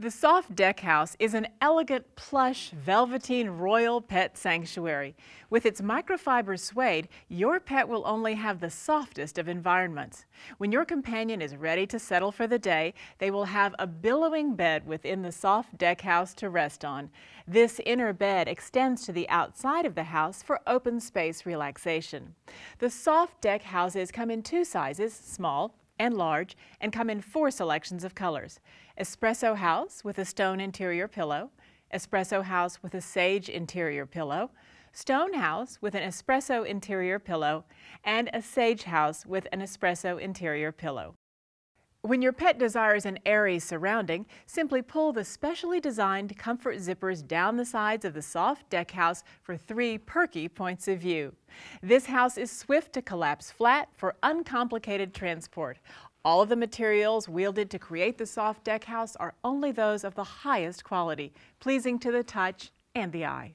The Soft Deck House is an elegant, plush, velveteen royal pet sanctuary. With its microfiber suede, your pet will only have the softest of environments. When your companion is ready to settle for the day, they will have a billowing bed within the Soft Deck House to rest on. This inner bed extends to the outside of the house for open space relaxation. The Soft Deck Houses come in two sizes, small and large and come in four selections of colors. Espresso House with a stone interior pillow, Espresso House with a sage interior pillow, Stone House with an espresso interior pillow, and a Sage House with an espresso interior pillow. When your pet desires an airy surrounding, simply pull the specially designed comfort zippers down the sides of the soft deck house for three perky points of view. This house is swift to collapse flat for uncomplicated transport. All of the materials wielded to create the soft deck house are only those of the highest quality, pleasing to the touch and the eye.